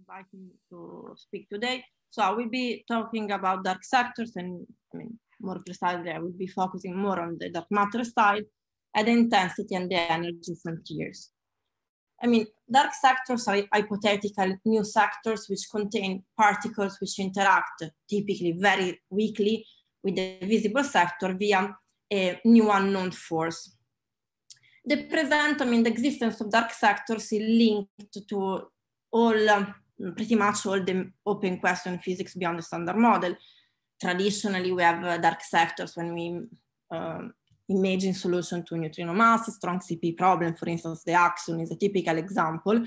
Inviting me to speak today. So I will be talking about dark sectors and I mean, more precisely, I will be focusing more on the dark matter side and the intensity and the energy frontiers. I mean, dark sectors are hypothetical new sectors which contain particles which interact typically very weakly with the visible sector via a new unknown force. They present, I mean, the existence of dark sectors is linked to all Mm, pretty much all the open question physics beyond the standard model. Traditionally, we have uh, dark sectors when we um, imagine solution to neutrino mass, strong CP problem, for instance, the axon is a typical example.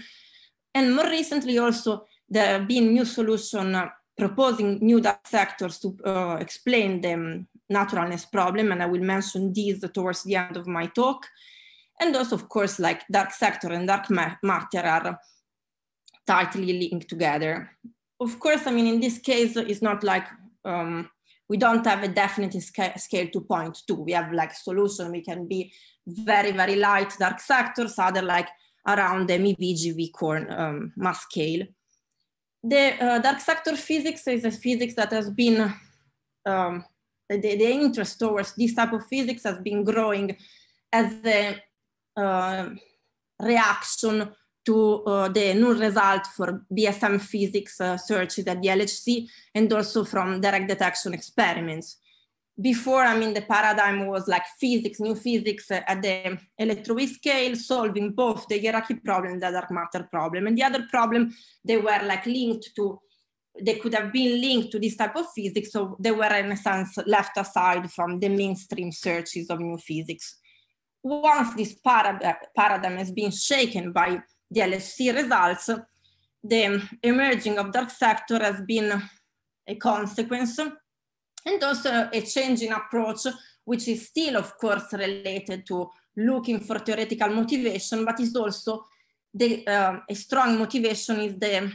And more recently also, there have been new solution uh, proposing new dark sectors to uh, explain the um, naturalness problem, and I will mention these towards the end of my talk. And also, of course, like dark sector and dark matter are tightly linked together. Of course, I mean, in this case, it's not like um, we don't have a definite scale to point to. We have like solution, we can be very, very light dark sectors, other like around the MEVGV corn um, mass scale. The uh, dark sector physics is a physics that has been, um, the, the, interest towards this type of physics has been growing as a uh, reaction to uh, the null result for BSM physics uh, searches at the LHC and also from direct detection experiments. Before, I mean, the paradigm was like physics, new physics uh, at the electroweak scale, solving both the hierarchy problem and the dark matter problem. And the other problem, they were like linked to, they could have been linked to this type of physics, so they were in a sense left aside from the mainstream searches of new physics. Once this parad uh, paradigm has been shaken by DLC results, the emerging of dark sector has been a consequence and also a change in approach, which is still, of course, related to looking for theoretical motivation, but is also the, uh, a strong motivation is the,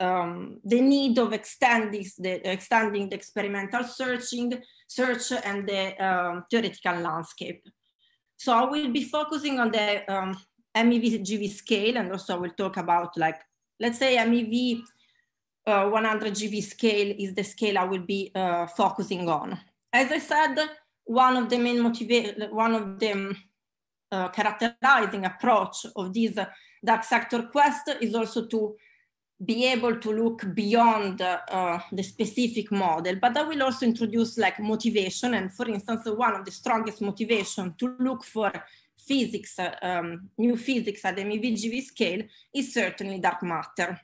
um, the need of extending the, extending the experimental searching, search and the um, theoretical landscape. So I will be focusing on the um, MEV GV scale, and also I will talk about like, let's say MEV uh, 100 GV scale is the scale I will be uh, focusing on. As I said, one of the main one of the um, uh, characterizing approach of this dark sector quest is also to be able to look beyond uh, the specific model, but I will also introduce like motivation. And for instance, one of the strongest motivation to look for physics, um, new physics at the MEVGV scale is certainly dark matter.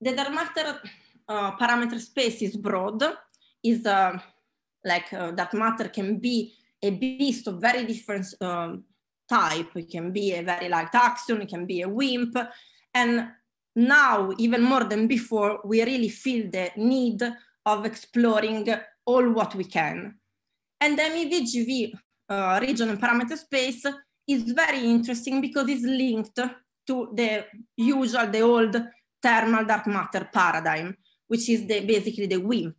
The dark matter uh, parameter space is broad, is uh, like uh, dark matter can be a beast of very different um, type. It can be a very light axion, it can be a WIMP. And now, even more than before, we really feel the need of exploring all what we can. And MEVGV uh, region parameter space is very interesting because it's linked to the usual, the old thermal dark matter paradigm, which is the, basically the WIMP.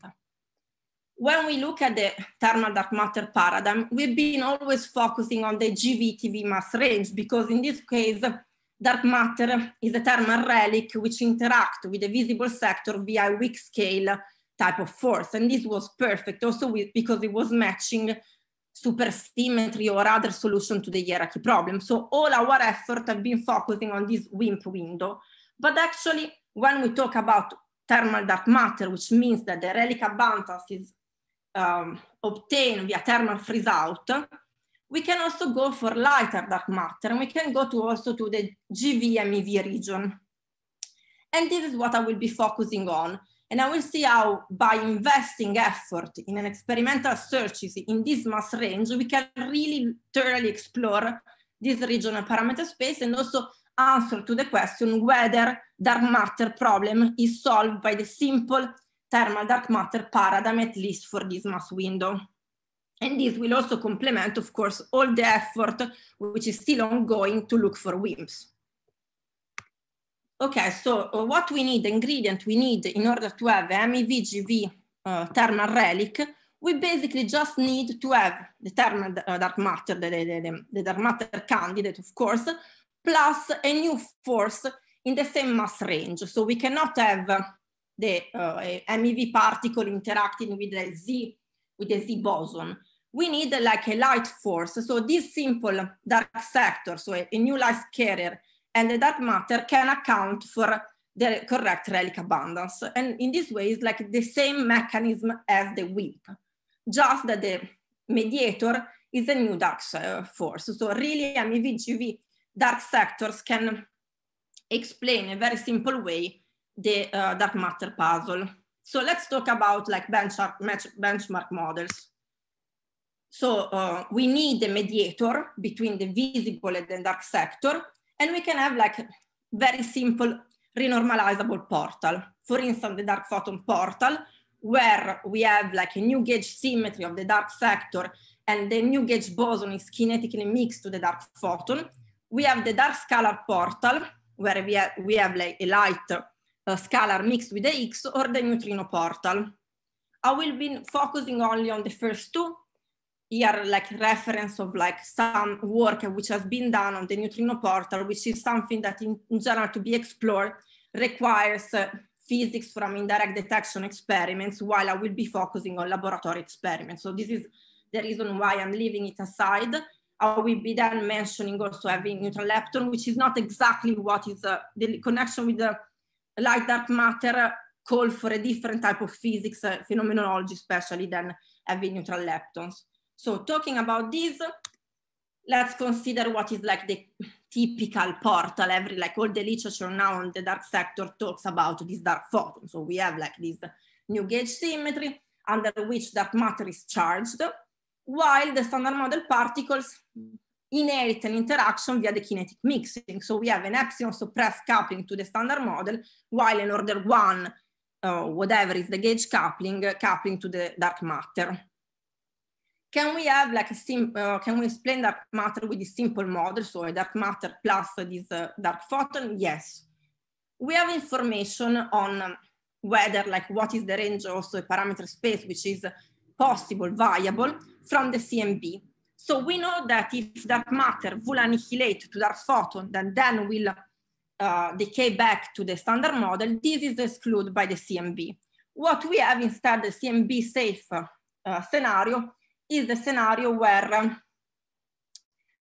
When we look at the thermal dark matter paradigm, we've been always focusing on the GVTV mass range because in this case, dark matter is a thermal relic which interacts with the visible sector via weak scale type of force. And this was perfect also with, because it was matching supersymmetry or other solution to the hierarchy problem. So all our effort have been focusing on this WIMP window. But actually, when we talk about thermal dark matter, which means that the relic abundance is um, obtained via thermal freeze out, we can also go for lighter dark matter, and we can go to also to the GV and EV region. And this is what I will be focusing on. And I will see how by investing effort in an experimental search in this mass range, we can really thoroughly explore this regional parameter space and also answer to the question whether dark matter problem is solved by the simple thermal dark matter paradigm, at least for this mass window. And this will also complement, of course, all the effort which is still ongoing to look for WIMPs. Okay, so uh, what we need, the ingredient we need in order to have MEVGV uh, thermal relic, we basically just need to have the thermal uh, dark matter, the, the, the, the dark matter candidate, of course, plus a new force in the same mass range. So we cannot have uh, the uh, MEV particle interacting with the Z, with the Z boson. We need like a light force. So this simple dark sector, so a, a new light carrier and the dark matter can account for the correct relic abundance. And in this way, it's like the same mechanism as the whip, just that the mediator is a new dark uh, force. So really MEVGV dark sectors can explain in a very simple way the uh, dark matter puzzle. So let's talk about like benchmark, benchmark models. So uh, we need a mediator between the visible and the dark sector and we can have like very simple renormalizable portal. For instance, the dark photon portal, where we have like a new gauge symmetry of the dark sector and the new gauge boson is kinetically mixed to the dark photon. We have the dark scalar portal, where we have, we have like a light uh, scalar mixed with the X, or the neutrino portal. I will be focusing only on the first two here like reference of like some work which has been done on the neutrino portal, which is something that in, in general to be explored requires uh, physics from indirect detection experiments while I will be focusing on laboratory experiments. So this is the reason why I'm leaving it aside. I will be then mentioning also having neutral lepton, which is not exactly what is uh, the connection with the light dark matter uh, call for a different type of physics uh, phenomenology, especially than having neutral leptons. So talking about this, let's consider what is like the typical portal. Every like all the literature now on the dark sector talks about this dark photon. So we have like this new gauge symmetry under which dark matter is charged, while the standard model particles inherit an interaction via the kinetic mixing. So we have an epsilon suppressed coupling to the standard model, while an order one, uh, whatever is the gauge coupling, uh, coupling to the dark matter can we have like a simple, uh, can we explain dark matter with a simple model? So dark matter plus this uh, dark photon? Yes. We have information on um, whether like what is the range also a uh, parameter space, which is possible, viable from the CMB. So we know that if dark matter will annihilate to dark photon, then then will uh, decay back to the standard model. This is excluded by the CMB. What we have instead the CMB safe uh, scenario is the scenario where um,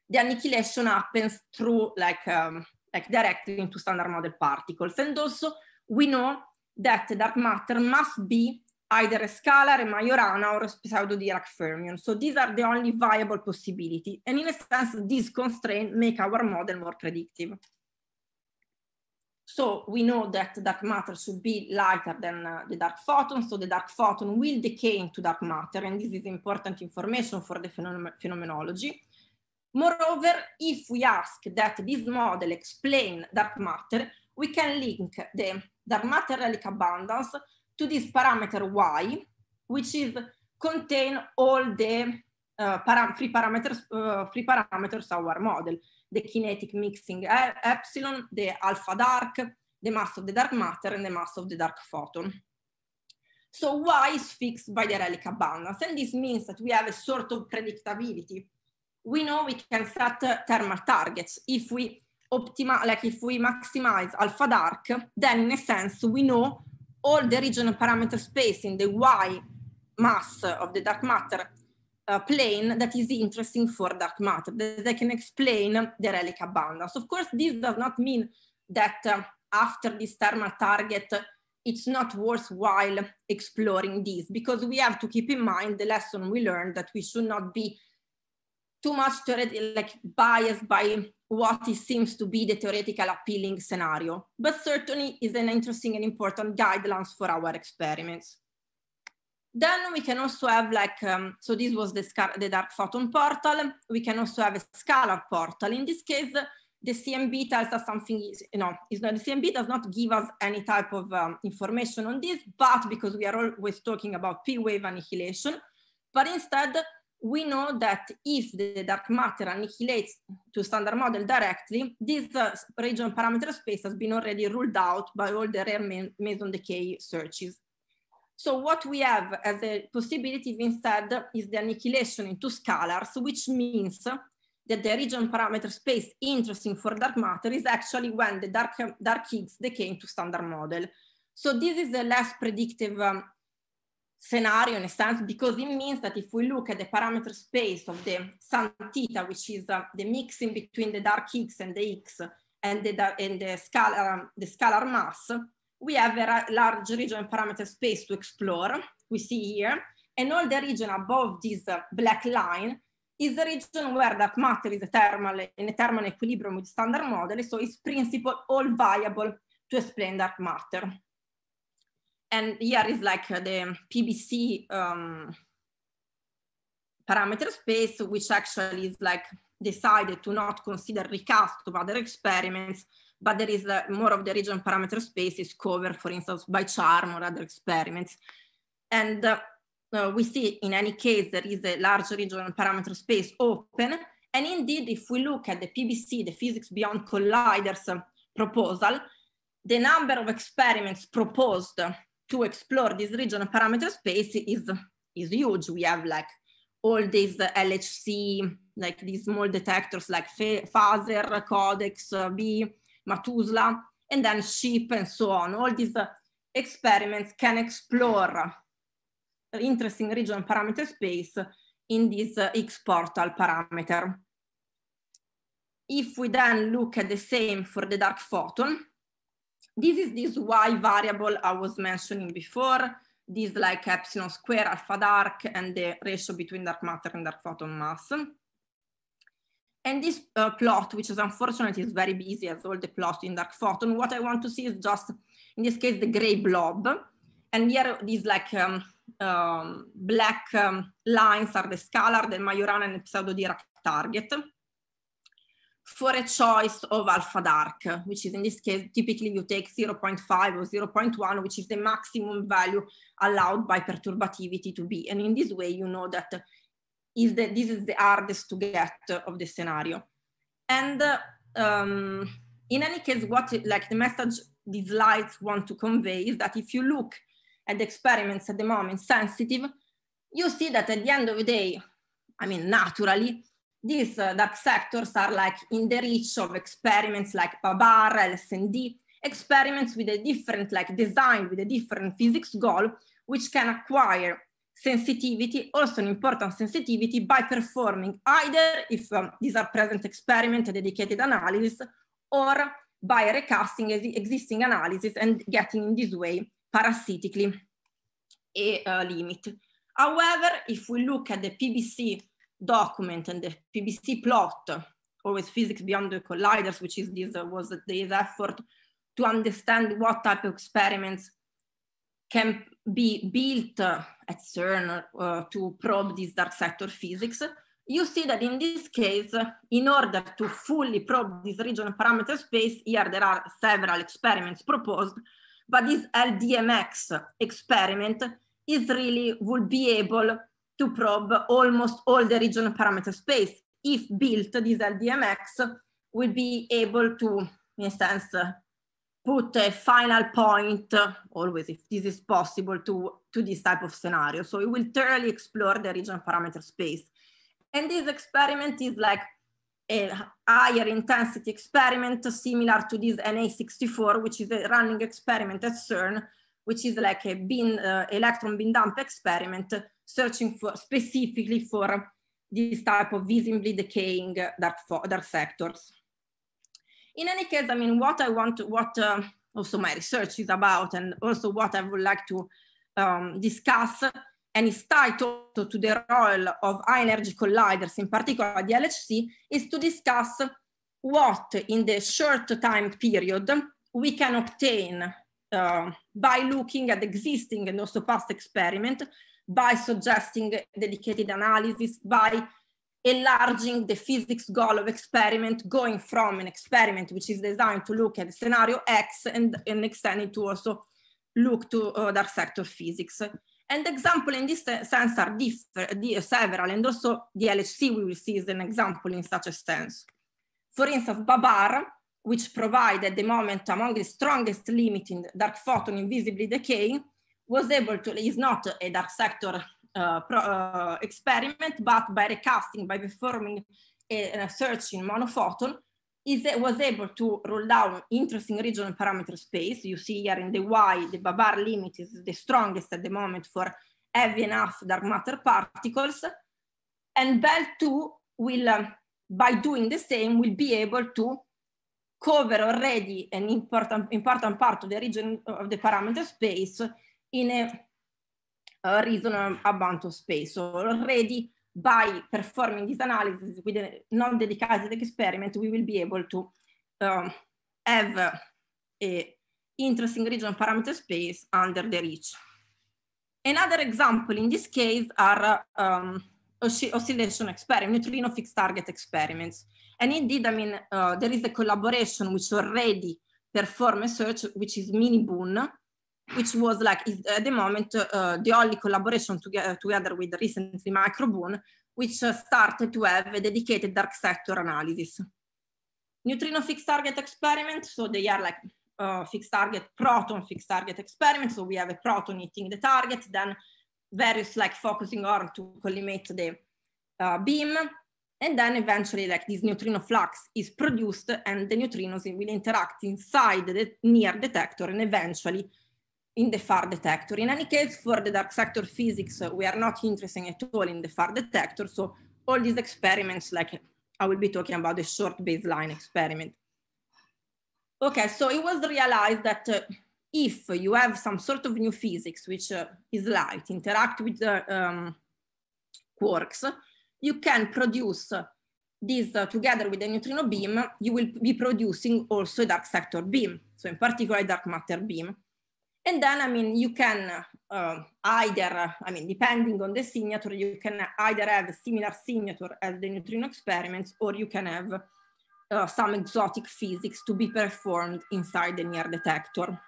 the annihilation happens through like, um, like directly into standard model particles. And also we know that dark matter must be either a scalar, a Majorana, or a pseudo-Dirac fermion. So these are the only viable possibility. And in a sense, these constraints make our model more predictive. So we know that dark matter should be lighter than uh, the dark photon, so the dark photon will decay into dark matter, and this is important information for the phenom phenomenology. Moreover, if we ask that this model explain dark matter, we can link the dark matter relic abundance to this parameter y, which is contain all the uh, param free parameters uh, free parameters our model the kinetic mixing epsilon, the alpha dark, the mass of the dark matter, and the mass of the dark photon. So Y is fixed by the relic abundance, and this means that we have a sort of predictability. We know we can set uh, thermal targets. If we optimize, like if we maximize alpha dark, then in a sense we know all the region parameter space in the Y mass of the dark matter uh, plane that is interesting for dark matter, that they can explain the relic abundance. Of course, this does not mean that uh, after this thermal target, it's not worthwhile exploring this because we have to keep in mind the lesson we learned that we should not be too much like biased by what seems to be the theoretical appealing scenario, but certainly is an interesting and important guidelines for our experiments. Then we can also have like, um, so this was the, the dark photon portal. We can also have a scalar portal. In this case, the CMB tells us something, you know, is not, the CMB does not give us any type of um, information on this, but because we are always talking about P wave annihilation, but instead we know that if the dark matter annihilates to standard model directly, this uh, region parameter space has been already ruled out by all the rare meson decay searches. So what we have as a possibility instead is the annihilation into scalars, which means that the region parameter space interesting for dark matter is actually when the dark, dark Higgs decay into standard model. So this is a less predictive um, scenario in a sense, because it means that if we look at the parameter space of the sun theta, which is uh, the mixing between the dark Higgs and the X and the, and the, scalar, um, the scalar mass, we have a large region parameter space to explore, we see here, and all the region above this uh, black line is the region where that matter is a thermal, in a thermal equilibrium with standard model, so it's principle all viable to explain that matter. And here is like uh, the PBC um, parameter space, which actually is like decided to not consider recast of other experiments but there is more of the region parameter space is covered, for instance, by charm or other experiments. And uh, uh, we see in any case, there is a large region parameter space open. And indeed, if we look at the PBC, the Physics Beyond Colliders uh, proposal, the number of experiments proposed to explore this region parameter space is, is huge. We have like all these LHC, like these small detectors like FASER, Codex, uh, B, Matusla, and then sheep and so on. All these uh, experiments can explore interesting region parameter space in this uh, X portal parameter. If we then look at the same for the dark photon, this is this Y variable I was mentioning before, this like epsilon square, alpha dark, and the ratio between dark matter and dark photon mass. And this uh, plot, which is unfortunately is very busy as all the plots in Dark Photon, what I want to see is just, in this case, the gray blob. And here these like um, um, black um, lines are the scalar, the Majorana and pseudo Dirac target for a choice of alpha dark, which is in this case, typically you take 0.5 or 0.1, which is the maximum value allowed by perturbativity to be. And in this way, you know that is mm. that this is the hardest to get of the scenario. And uh, um, in any case, what it, like the message these slides want to convey is that if you look at the experiments at the moment sensitive, you see that at the end of the day, I mean, naturally, these uh, sectors are like in the reach of experiments like Babar, LSND, experiments with a different like design, with a different physics goal, which can acquire sensitivity, also an important sensitivity by performing either if um, these are present experiment dedicated analysis or by recasting existing analysis and getting in this way parasitically a uh, limit. However, if we look at the PBC document and the PBC plot, always physics beyond the colliders, which is this uh, was this effort to understand what type of experiments can be built uh, at CERN uh, to probe this dark sector physics, you see that in this case, in order to fully probe this region parameter space, here there are several experiments proposed, but this LDMX experiment is really would be able to probe almost all the region parameter space. If built, this LDMX will be able to, in a sense, uh, put a final point, always if this is possible, to, to this type of scenario. So it will thoroughly explore the region parameter space. And this experiment is like a higher intensity experiment similar to this NA64, which is a running experiment at CERN, which is like a bin, uh, electron bin dump experiment searching for specifically for this type of visibly decaying uh, dark, dark sectors. In any case, I mean, what I want, to, what uh, also my research is about, and also what I would like to um, discuss, and is tied to the role of high energy colliders, in particular the LHC, is to discuss what in the short time period we can obtain uh, by looking at existing and also past experiment, by suggesting dedicated analysis, by enlarging the physics goal of experiment, going from an experiment which is designed to look at scenario X and, and extending to also look to other uh, sector physics. And example in this sense are several, and also the LHC we will see is an example in such a sense. For instance, Babar, which provide at the moment among the strongest limit in dark photon invisibly decaying, was able to, is not a dark sector uh, pro, uh, experiment, but by recasting, by performing a, a search in monophoton, is, was able to roll down interesting regional parameter space. You see here in the Y, the Babar limit is the strongest at the moment for heavy enough dark matter particles. And BEL2 will, um, by doing the same, will be able to cover already an important, important part of the region of the parameter space in a uh, eh, reason about space, or ready by performing this analysis with a non-dedicated experiment, we will be able to um, have a, interesting region parameter space under the reach. Another example in this case are um, oscillation experiment, neutrino fixed target experiments. And indeed, I mean, uh, there is a collaboration which already perform a search, which is Mini Boon, which was like at the moment uh, the only collaboration uh, together with recently Microboon, which uh, started to have a dedicated dark sector analysis. Neutrino fixed target experiment, so they are like uh, fixed target, proton fixed target experiment, so we have a proton hitting the target, then various like focusing on to collimate the uh, beam, and then eventually like this neutrino flux is produced and the neutrinos will interact inside the near detector and eventually in the far detector. In any case, for the dark sector physics, we are not interested at all in the far detector. So all these experiments, like I will be talking about the short baseline experiment. Okay, so it was realized that uh, if you have some sort of new physics, which uh, is light, interact with the um, quarks, you can produce uh, this uh, together with the neutrino beam, you will be producing also a dark sector beam. So in particular, dark matter beam and then, I mean, you can uh, either, I mean, depending on the signature, you can either have a similar signature as the neutrino experiments, or you can have uh, some exotic physics to be performed inside the near detector.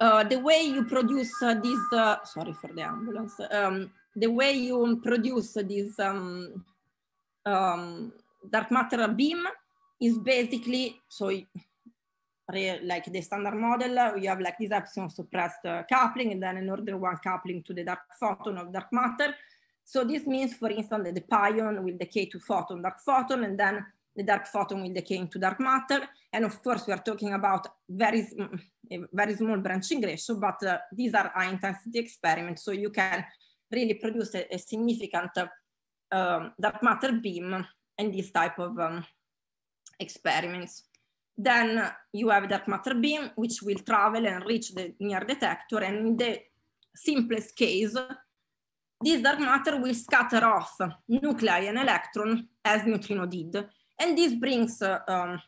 Uh, the way you produce uh, this, uh, sorry for the ambulance, um, the way you produce this um, um, dark matter beam is basically, so like the standard model, you have like this epsilon suppressed uh, coupling and then an order one coupling to the dark photon of dark matter. So this means, for instance, that the pion will decay to photon, dark photon, and then the dark photon will decay into dark matter. And of course, we are talking about very, mm, very small branching ratio, but uh, these are high intensity experiments. So you can really produce a, a significant uh, dark matter beam in this type of um, experiments. Then you have that matter beam, which will travel and reach the near detector. And in the simplest case, this dark matter will scatter off nuclei and electron as neutrino did. And this brings uh, um,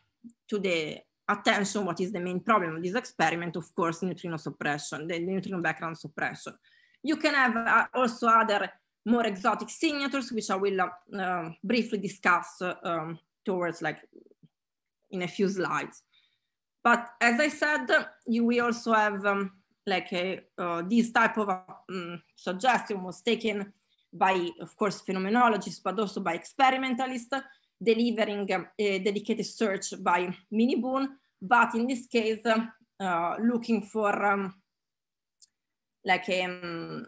to the attention what is the main problem of this experiment, of course, neutrino suppression, the neutrino background suppression. You can have uh, also other more exotic signatures, which I will uh, um, briefly discuss uh, um, towards like in a few slides. But as I said, you also have um, like a, uh, this type of um, suggestion was taken by, of course, phenomenologists, but also by experimentalists, delivering a, um, a dedicated search by Mini Boone, but in this case, uh, looking for um, like a, um,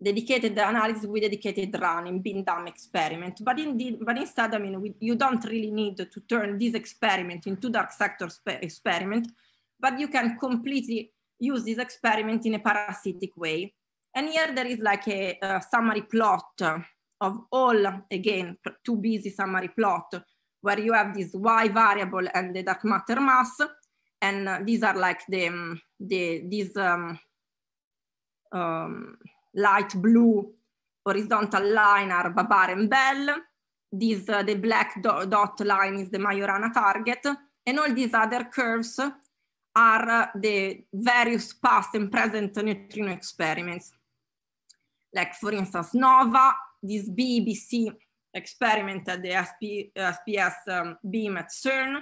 dedicated analysis with dedicated running, bin dumb experiment. But, in but instead, I mean, we, you don't really need to turn this experiment into dark sector experiment, but you can completely use this experiment in a parasitic way. And here there is like a, a summary plot of all, again, too busy summary plot, where you have this Y variable and the dark matter mass. And uh, these are like the, the these um, um, light blue horizontal line are Babar and Bell. This, uh, the black do dot line is the Majorana target. And all these other curves are uh, the various past and present neutrino experiments. Like for instance, NOVA, this BBC experiment at the SP, SPS um, beam at CERN,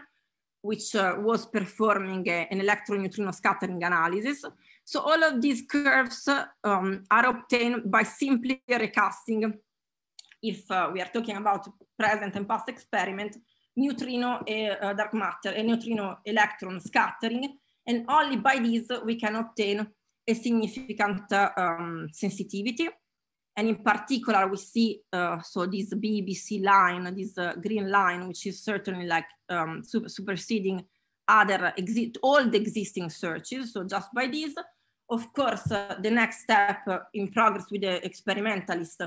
which uh, was performing uh, an electron neutrino scattering analysis. So all of these curves um, are obtained by simply recasting, if uh, we are talking about present and past experiment, neutrino uh, dark matter and neutrino electron scattering. And only by this we can obtain a significant uh, um, sensitivity. And in particular, we see, uh, so this BBC line, this uh, green line, which is certainly like um, superseding other, all the existing searches. So just by this, of course, uh, the next step uh, in progress with the experimentalist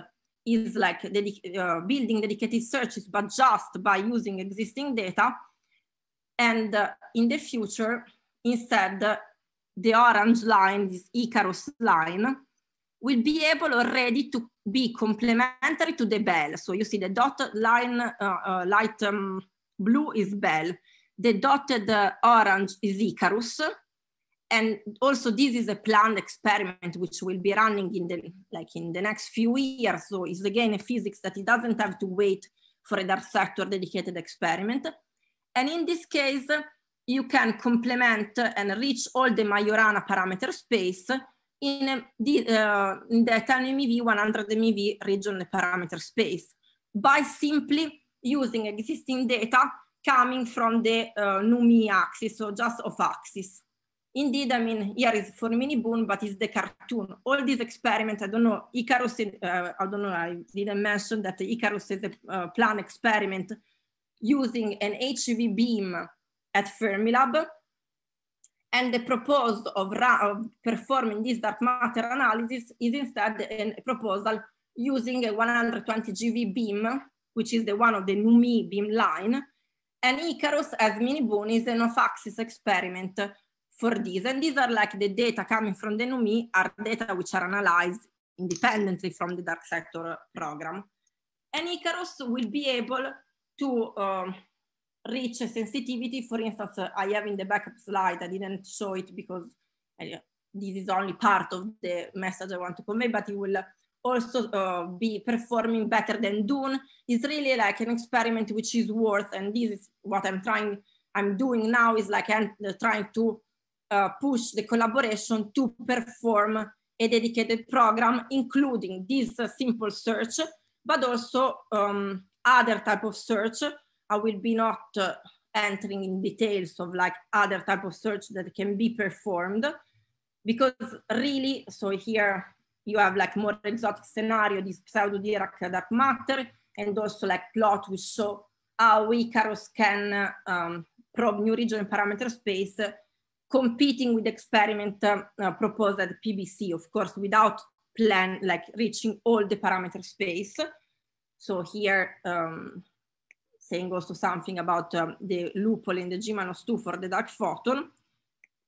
is like uh, building dedicated searches, but just by using existing data. And uh, in the future, instead, uh, the orange line, this Icarus line, will be able already to be complementary to the bell. So you see the dotted line, light um, blue is bell. The dotted orange is Icarus, and also this is a planned experiment which will be running in the like in the next few years so it's again a physics that it doesn't have to wait for a dark sector dedicated experiment and in this case you can complement and reach all the Majorana parameter space in, uh, the, uh, in the 10 MeV, 100 MeV region parameter space by simply using existing data coming from the uh, NUMI axis, so just of axis. Indeed, I mean, here is for Mini boon but it's the cartoon. All these experiments, I don't know, Icarus, uh, I don't know, I didn't mention that Icarus is a uh, plan experiment using an HV beam at Fermilab. And the proposed of, of performing this dark matter analysis is instead a proposal using a 120 GV beam, which is the one of the NUMI beam line. And Icarus, as Mini boon is an off-axis experiment for these. And these are like the data coming from the NUMI are data which are analyzed independently from the dark sector program. And Icarus will be able to um, reach a sensitivity. For instance, uh, I have in the backup slide, I didn't show it because I, uh, this is only part of the message I want to convey, but it will also uh, be performing better than Dune. It's really like an experiment which is worth, and this is what I'm trying, I'm doing now is like I'm uh, trying to uh, push the collaboration to perform a dedicated program, including this uh, simple search, but also um, other type of search. I will be not uh, entering in details of like other type of search that can be performed because really, so here you have like more exotic scenario, this pseudo-Dirac dark matter, and also like plot we show how we Icarus can um, probe new region parameter space competing with experiment uh, uh, proposed at PBC, of course, without plan, like reaching all the parameter space. So here, um, saying also something about um, the loophole in the G-2 for the dark photon,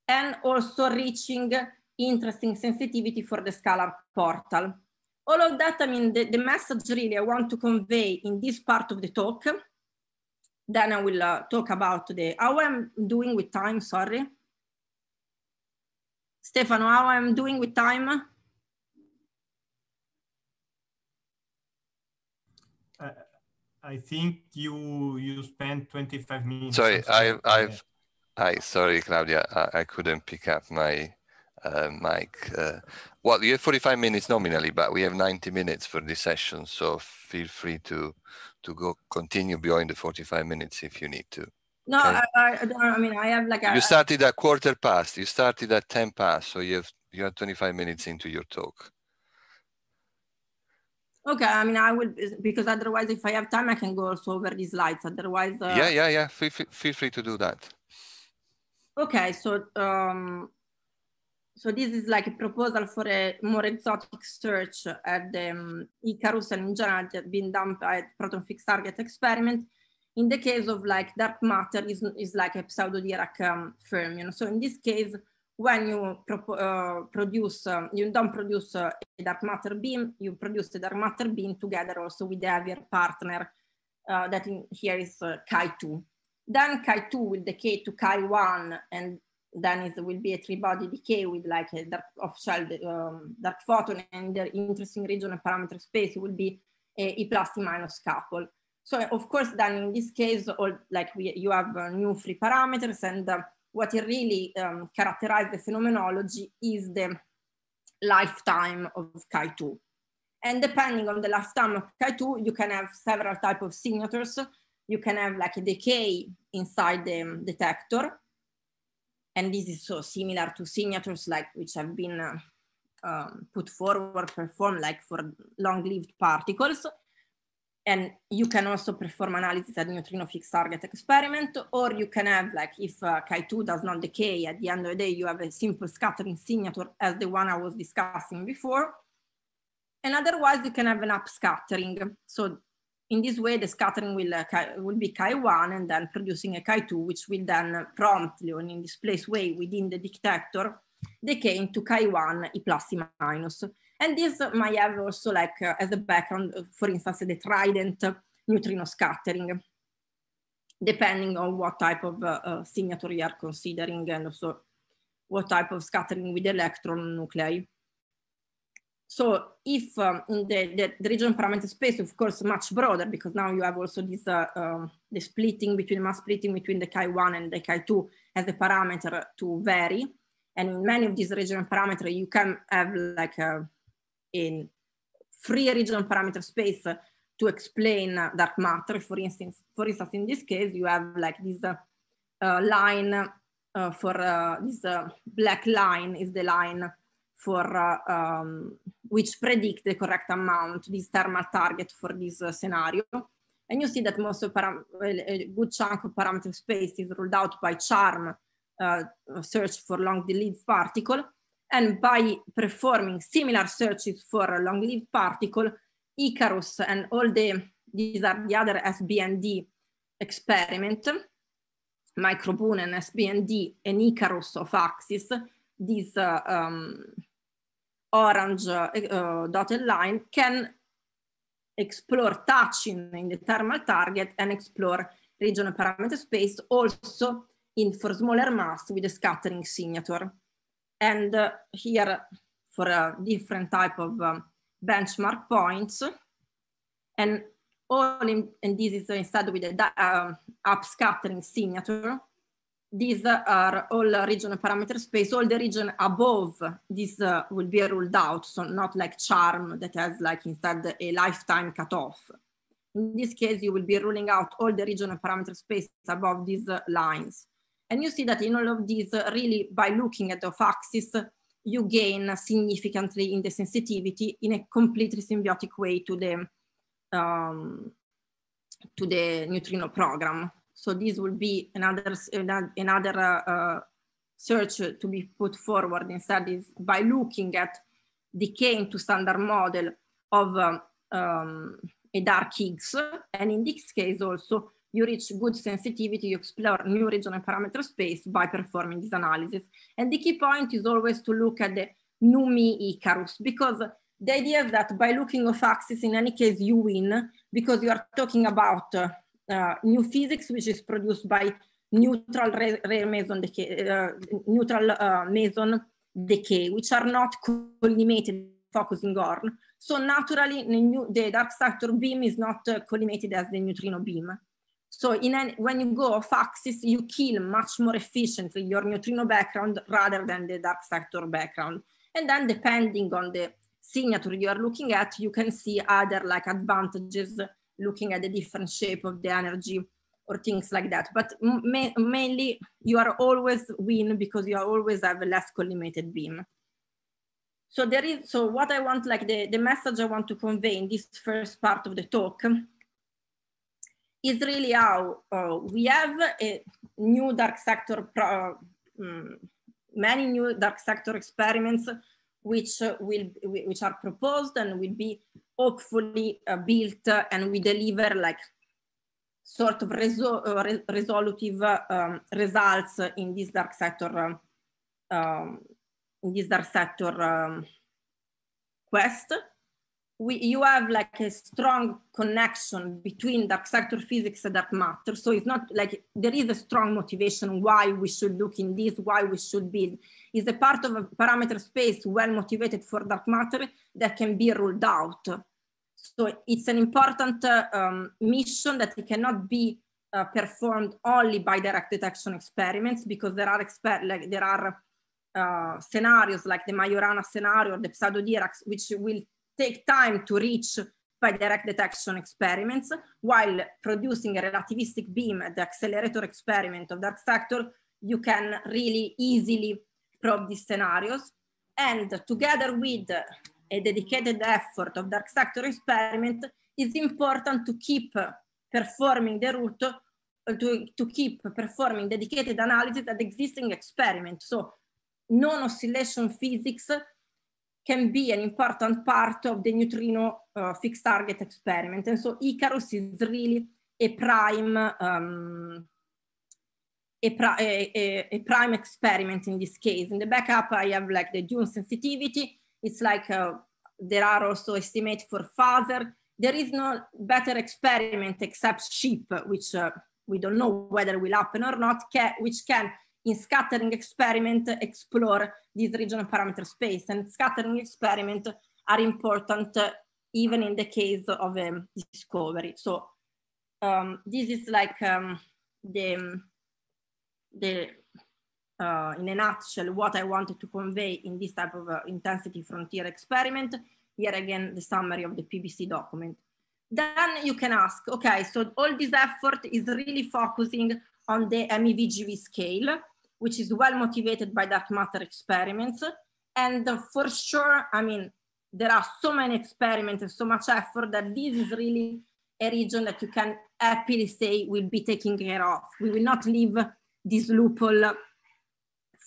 and also reaching interesting sensitivity for the scalar portal. All of that, I mean, the, the message really I want to convey in this part of the talk, then I will uh, talk about the, how I'm doing with time, sorry. Stefano, how I'm doing with time? Uh, I think you you spent 25 minutes. Sorry, I, I've, I, sorry, Claudia, I, I couldn't pick up my uh, mic. Uh, well, you have 45 minutes nominally, but we have 90 minutes for this session, so feel free to to go continue beyond the 45 minutes if you need to. No, okay. I, I, I, mean, I have like a, You started at quarter past. You started at 10 past. So you have, you have 25 minutes into your talk. Okay, I mean, I will, because otherwise if I have time, I can go also over these slides. Otherwise... Uh... Yeah, yeah, yeah. Feel, feel free to do that. Okay, so... Um, so this is like a proposal for a more exotic search at the um, Icarus and in general that been done by proton fixed target experiment. In the case of like dark matter is, is like a pseudo-Dirac um, fermion. So in this case, when you pro uh, produce, um, you don't produce uh, a dark matter beam, you produce a dark matter beam together also with the heavier partner uh, that in here is uh, Chi2. Then Chi2 will decay to Chi1 and then it will be a three-body decay with like a dark off-shell um, dark photon and the interesting region and parameter space will be a E plus E minus couple. So of course, then in this case, all like we, you have uh, new free parameters and uh, what it really um, characterizes the phenomenology is the lifetime of Chi2. And depending on the lifetime of Chi2, you can have several type of signatures. You can have like a decay inside the um, detector. And this is so similar to signatures like which have been uh, um, put forward, performed like for long-lived particles and you can also perform analysis at neutrino fixed target experiment, or you can have like if uh, Chi2 does not decay, at the end of the day, you have a simple scattering signature as the one I was discussing before. And otherwise you can have an upscattering. So in this way, the scattering will, uh, will be Chi1 and then producing a Chi2, which will then promptly and in place way within the detector decay into Chi1 E plus E minus. And this might have also like uh, as a background, uh, for instance, the trident neutrino scattering, depending on what type of uh, uh signature you are considering and also what type of scattering with electron nuclei. So if um, in the, the, the, region parameter space, of course, much broader because now you have also this uh, um, the splitting between mass splitting between the chi1 and the chi2 as a parameter to vary. And in many of these region parameter, you can have like a uh, in free regional parameter space to explain dark matter. For instance, for instance, in this case, you have like this uh, line uh, for uh, this uh, black line is the line for uh, um, which predict the correct amount, this thermal target for this uh, scenario. And you see that most of a good chunk of parameter space is ruled out by charm search for long delayed particle. And by performing similar searches for long-lived particle, Icarus and all the, these are the other SBND experiment, MicroBooNE and SBND and Icarus of axis, this uh, um, orange uh, uh, dotted line can explore touching in the thermal target and explore regional parameter space also in for smaller mass with a scattering signature. And uh, here for a different type of um, benchmark points. And all in, and this is instead with the um, upscattering signature. These are all region parameter space. All the region above this uh, will be ruled out. So not like charm that has like instead a lifetime cutoff. In this case, you will be ruling out all the regional parameter space above these uh, lines. And you see that in all of these, uh, really by looking at the axis, you gain significantly in the sensitivity in a completely symbiotic way to the, um, to the neutrino program. So this will be another, another uh, uh, search to be put forward in studies by looking at decaying to standard model of um, um, a dark Higgs. And in this case also, you reach good sensitivity, you explore new regional parameter space by performing this analysis. And the key point is always to look at the NUMI Icarus, because the idea is that by looking of axis, in any case, you win, because you are talking about uh, new physics, which is produced by neutral rare meson decay, uh, neutral uh, meson decay, which are not collimated focusing on. So naturally, the, new, the dark sector beam is not uh, collimated as the neutrino beam. So in an, when you go off axis, you kill much more efficiently your neutrino background rather than the dark sector background. And then depending on the signature you are looking at, you can see other like advantages looking at the different shape of the energy or things like that. But ma mainly you are always win because you always have a less collimated beam. So there is, so what I want, like the, the message I want to convey in this first part of the talk is really how uh, we have a new dark sector, um, many new dark sector experiments which uh, will which are proposed and will be hopefully uh, built uh, and we deliver like sort of resol re resolutive um, results in this dark sector um, um in this dark sector um, quest we, you have like a strong connection between dark sector physics and dark matter. So it's not like there is a strong motivation why we should look in this, why we should build. Is a part of a parameter space well motivated for dark matter that can be ruled out. So it's an important uh, um, mission that it cannot be uh, performed only by direct detection experiments because there are exper like there are uh, scenarios like the Majorana scenario or the Pseudo-Dirac, which will take time to reach by direct detection experiments, while producing a relativistic beam at the accelerator experiment of dark sector, you can really easily probe these scenarios. And together with a dedicated effort of dark sector experiment, it's important to keep performing the route, uh, to, to keep performing dedicated analysis at existing experiment. So non-oscillation physics can be an important part of the neutrino uh, fixed target experiment. And so Icarus is really a prime, um, a, pri a, a, a, prime experiment in this case. In the backup, I have like the Dune sensitivity. It's like uh, there are also estimates for father. There is no better experiment except sheep, which uh, we don't know whether will happen or not, ca which can in scattering experiment explore this regional parameter space and scattering experiment are important uh, even in the case of um, discovery. So um, this is like um, the, the uh, in a nutshell, what I wanted to convey in this type of uh, intensity frontier experiment. Here again, the summary of the PBC document. Then you can ask, okay, so all this effort is really focusing on the MEVGV scale which is well motivated by dark matter experiments. And for sure, I mean, there are so many experiments and so much effort that this is really a region that you can happily say will be taken care of. We will not leave this loophole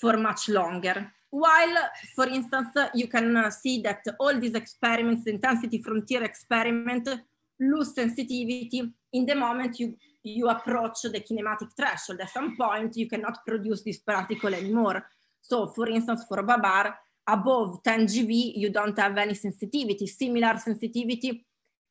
for much longer. While, for instance, you can uh, see that all these experiments, intensity frontier experiment, lose sensitivity in the moment you you approach the kinematic threshold. At some point, you cannot produce this particle anymore. So for instance, for Babar, above 10 GV, you don't have any sensitivity. Similar sensitivity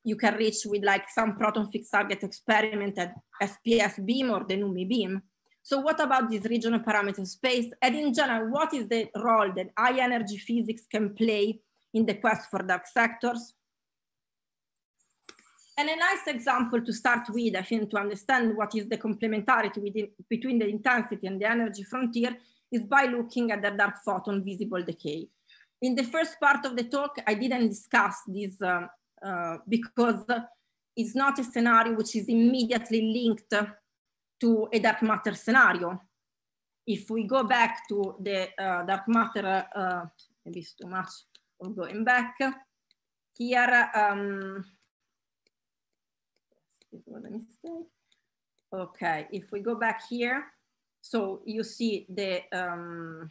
you can reach with like some proton fixed target experiment at SPS beam or the NUMI beam. So what about this regional parameter space? And in general, what is the role that high energy physics can play in the quest for dark sectors? And a nice example to start with, I think, to understand what is the complementarity within, between the intensity and the energy frontier is by looking at the dark photon visible decay. In the first part of the talk, I didn't discuss this uh, uh, because it's not a scenario which is immediately linked to a dark matter scenario. If we go back to the uh, dark matter, uh, maybe it's too much of going back, here, um, it was a mistake. Okay, if we go back here, so you see the, um,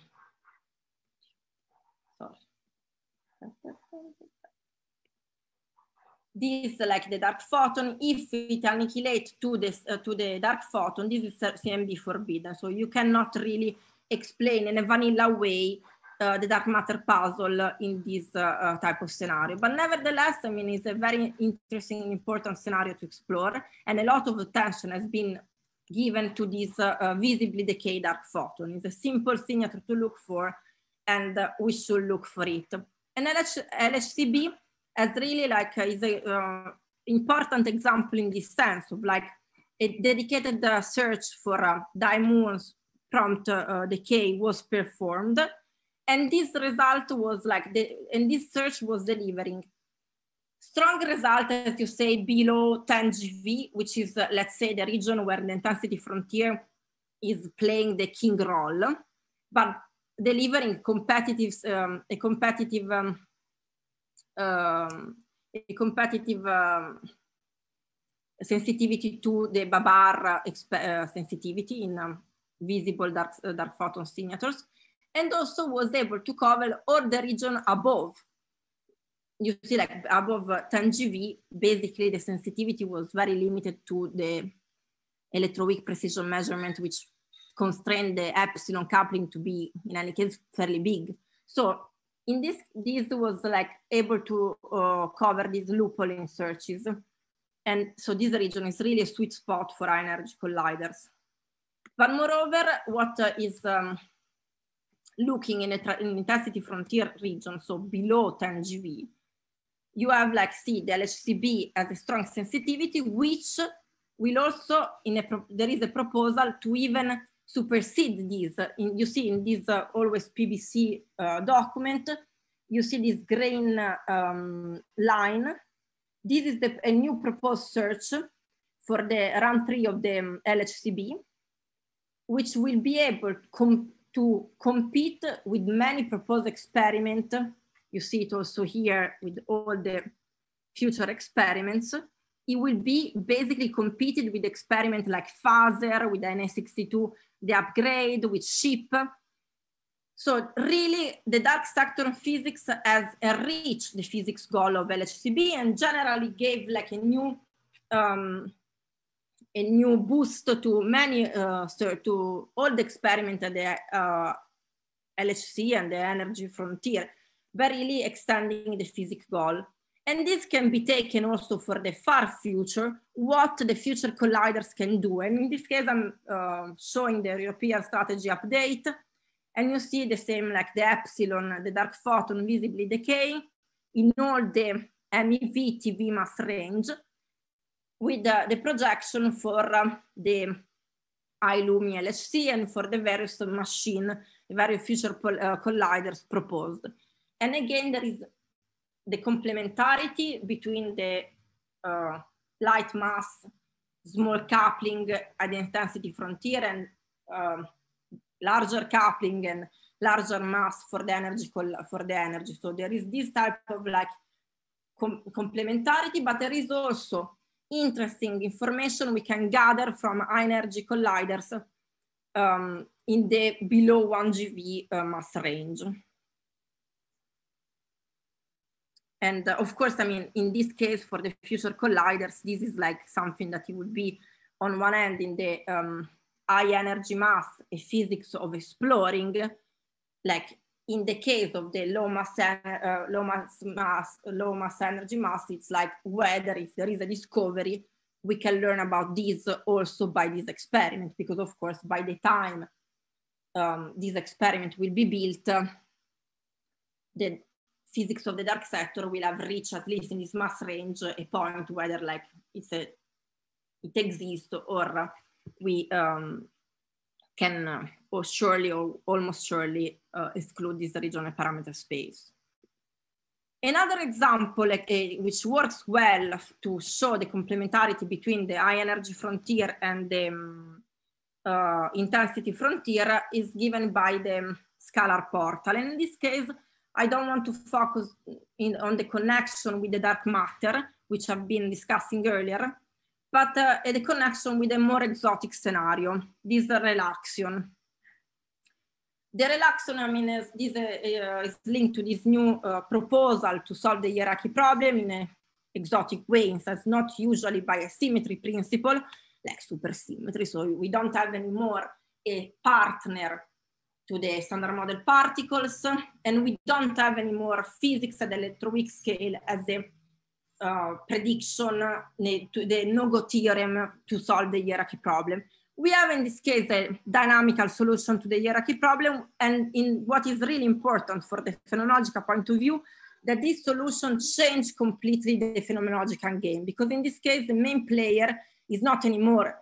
this like the dark photon, if it annihilate to this uh, to the dark photon, this is CMB forbidden. So you cannot really explain in a vanilla way uh, the dark matter puzzle in this uh, uh, type of scenario. But nevertheless, I mean, it's a very interesting, important scenario to explore, and a lot of attention has been given to this uh, uh, visibly decayed dark photon. It's a simple signature to look for, and we should look for it. And LH LHCb has really like is a important example in this sense of like a dedicated uh, search for uh, diamonds prompt uh, decay was performed and this result was like the and this search was delivering strong result as you say below 10 gv which is uh, let's say the region where the intensity frontier is playing the king role but delivering competitive um, a competitive um, um, a competitive um, sensitivity to the babar uh, uh sensitivity in um, visible dark, uh, dark photon signatures and also was able to cover all the region above. You see, like above uh, 10 GV, basically the sensitivity was very limited to the electroweak precision measurement, which constrained the epsilon coupling to be, in any case, fairly big. So in this, this was like able to uh, cover these loophole in searches. And so this region is really a sweet spot for high energy colliders. But moreover, what uh, is um, looking in, a in intensity frontier region, so below 10 GV, you have like see the LHCb as a strong sensitivity, which will also, in a there is a proposal to even supersede this. In, you see in this uh, always PBC uh, document, you see this green uh, um, line. This is the, a new proposed search for the round three of the um, LHCb, which will be able to to compete with many proposed experiments. You see it also here with all the future experiments. It will be basically competed with experiments like FASER, with NA62, the upgrade, with SHIP. So really the dark of physics has enriched the physics goal of LHCb and generally gave like a new um, a new boost to many, uh, to all the experiment at the uh, LHC and the energy frontier, but really extending the physics goal. And this can be taken also for the far future, what the future colliders can do. And in this case, I'm uh, showing the European strategy update. And you see the same like the epsilon, the dark photon visibly decaying in all the MEV TV mass range with the, the projection for uh, the iLumi LSC and for the various machine, the various future uh, colliders proposed. And again, there is the complementarity between the uh, light mass, small coupling at the intensity frontier and um, larger coupling and larger mass for the energy for the energy. So there is this type of like com complementarity, but there is also interesting information we can gather from high energy colliders um, in the below 1 GV uh, mass range. And uh, of course, I mean, in this case, for the future colliders, this is like something that would be on one end in the um, high energy mass physics of exploring, like in the case of the low mass, uh, low mass mass, low mass energy mass, it's like whether if there is a discovery, we can learn about this also by this experiment, because of course, by the time um, this experiment will be built, uh, the physics of the dark sector will have reached, at least in this mass range, a point whether like it's a, it exists or we um, can uh, or surely or almost surely uh, exclude this regional parameter space. Another example uh, which works well to show the complementarity between the high energy frontier and the um, uh, intensity frontier is given by the um, scalar portal. And in this case, I don't want to focus in, on the connection with the dark matter, which I've been discussing earlier, but uh, the connection with a more exotic scenario, this relaxion. The relaxon, I mean, is, this, uh, is linked to this new uh, proposal to solve the hierarchy problem in an exotic way, in sense not usually by a symmetry principle, like supersymmetry. So we don't have anymore a partner to the standard model particles, and we don't have any more physics at the electroweak scale as a uh, prediction uh, to the no-go theorem to solve the hierarchy problem we have in this case a dynamical solution to the hierarchy problem and in what is really important for the phenomenological point of view that this solution changed completely the phenomenological game because in this case the main player is not anymore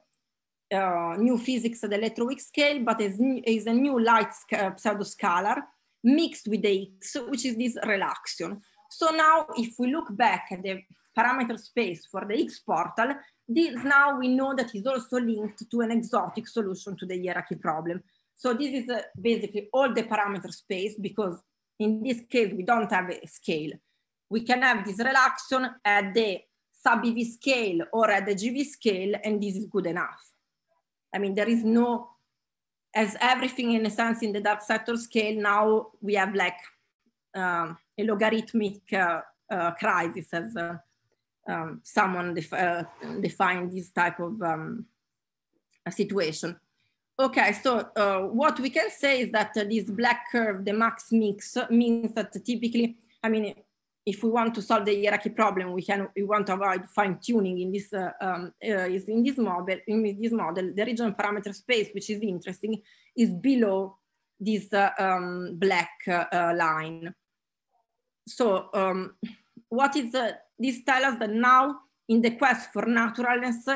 uh, new physics at the electroweak scale but is, is a new light sc scalar uh, pseudoscalar mixed with the x which is this relaxion so now if we look back at the parameter space for the X portal, this now we know that is also linked to an exotic solution to the hierarchy problem. So this is uh, basically all the parameter space because in this case, we don't have a scale. We can have this relaxation at the sub-EV scale or at the GV scale, and this is good enough. I mean, there is no, as everything in a sense in the dark sector scale, now we have like um, a logarithmic uh, uh, crisis, as uh, um, someone def uh, define this type of um, situation. Okay, so uh, what we can say is that uh, this black curve, the max mix, uh, means that typically, I mean, if we want to solve the hierarchy problem, we can we want to avoid fine tuning in this uh, um, uh, is in this model. In this model, the region parameter space, which is interesting, is below this uh, um, black line. So, um, what is the this tells us that now in the quest for naturalness,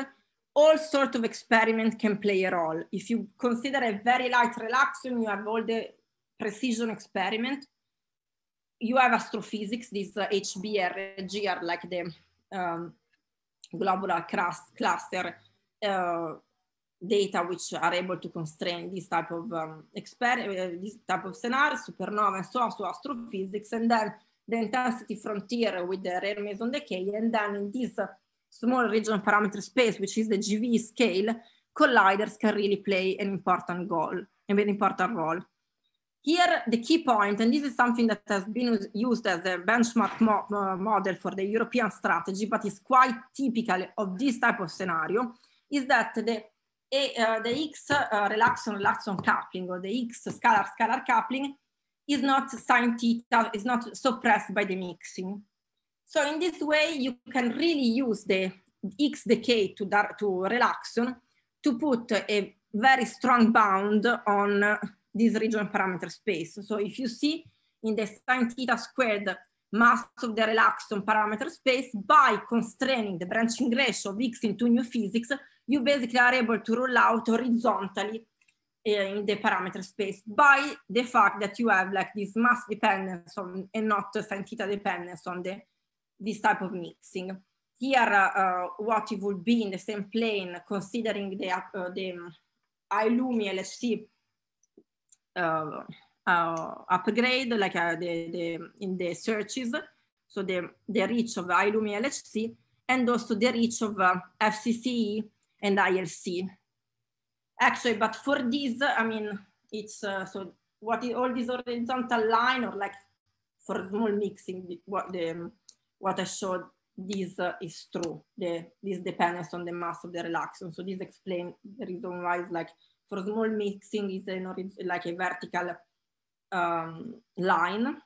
all sorts of experiments can play a role. If you consider a very light relaxation, you have all the precision experiment. You have astrophysics, these uh, HBRG are like the um, globular cluster uh, data which are able to constrain this type of um, experiment, uh, this type of scenario, supernova and so on, so astrophysics. And then the intensity frontier with the rare meson decay, and then in this small region parameter space, which is the GV scale, colliders can really play an important goal, an important role. Here, the key point, and this is something that has been used as a benchmark mo model for the European strategy, but is quite typical of this type of scenario, is that the, uh, the X uh, relaxon relaxon coupling or the X scalar scalar coupling is not sine theta, is not suppressed by the mixing. So in this way, you can really use the x decay to, to relaxon to put a very strong bound on this region parameter space. So if you see in the sine theta squared mass of the relaxation parameter space, by constraining the branching ratio of x into new physics, you basically are able to roll out horizontally Eh, in the parameter space by the fact that you have like this mass dependence on and not sin theta dependence on the this type of mixing. Here, uh, what it would be in the same plane, considering the uh, the ILUMI uh, uh, upgrade, like uh, the, the in the searches, so the the reach of ILUMI LHC, and also the reach of uh, and ILC actually, but for this, I mean, it's uh, so what is all this horizontal line or like for small mixing, what the um, what I showed, this uh, is true. The this depends on the mass of the relaxon. So this explains the reason why it's like for small mixing is an like a vertical um, line.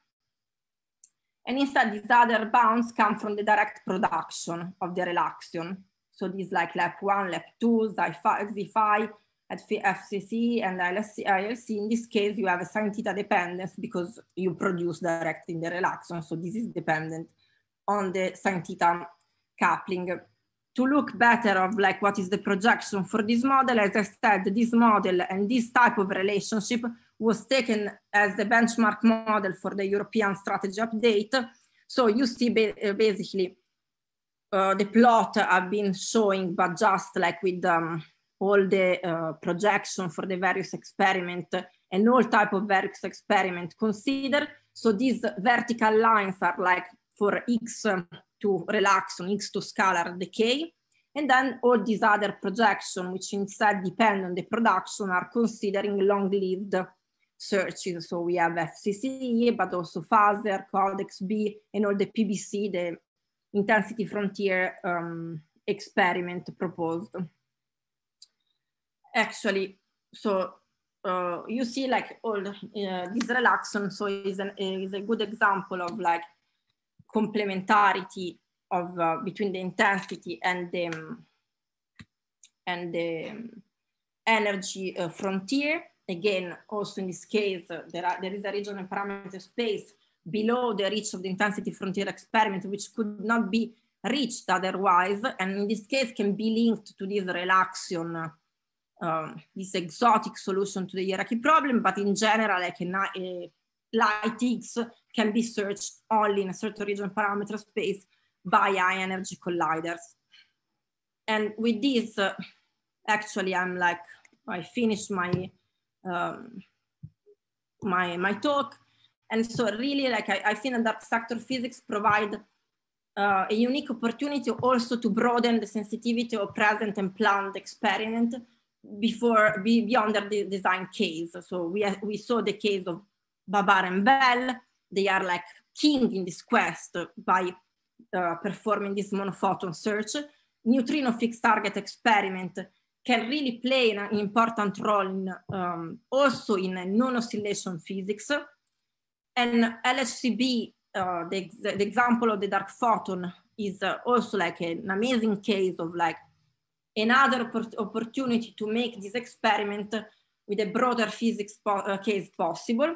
And instead, these other bounds come from the direct production of the relaxion. So these like lap one, lap two, xi phi, at FCC and ILC, in this case, you have a sin theta dependence because you produce direct in the relaxon. So this is dependent on the sin theta coupling. To look better of like what is the projection for this model, as I said, this model and this type of relationship was taken as the benchmark model for the European strategy update. So you see ba uh, basically uh, the plot I've been showing, but just like with um, all the uh, projection for the various experiment and all type of various experiment considered. So these vertical lines are like for X um, to on X to scalar decay. And then all these other projection, which instead depend on the production, are considering long-lived searches. So we have FCCE, but also FASER, Codex B, and all the PBC, the intensity frontier um, experiment proposed actually, so uh, you see like all the, uh, this relaxon, so is, an, is a good example of like complementarity of uh, between the intensity and the, um, and the energy uh, frontier. Again, also in this case, uh, there, are, there is a regional parameter space below the reach of the intensity frontier experiment, which could not be reached otherwise, and in this case can be linked to this relaxion uh, um, this exotic solution to the hierarchy problem, but in general, like a, a eh, light X can be searched only in a certain region parameter space by high energy colliders. And with this, uh, actually, I'm like, I finished my, um, my, my talk. And so really, like, I, I think that sector physics provide uh, a unique opportunity also to broaden the sensitivity of present and planned experiment before be, beyond the design case. So we we saw the case of Babar and Bell. They are like king in this quest by uh, performing this monophoton search. Neutrino fixed target experiment can really play an important role in, um, also in non-oscillation physics. And LHCb, uh, the, the, example of the dark photon, is uh, also like an amazing case of like another opportunity to make this experiment with a broader physics po uh, case possible.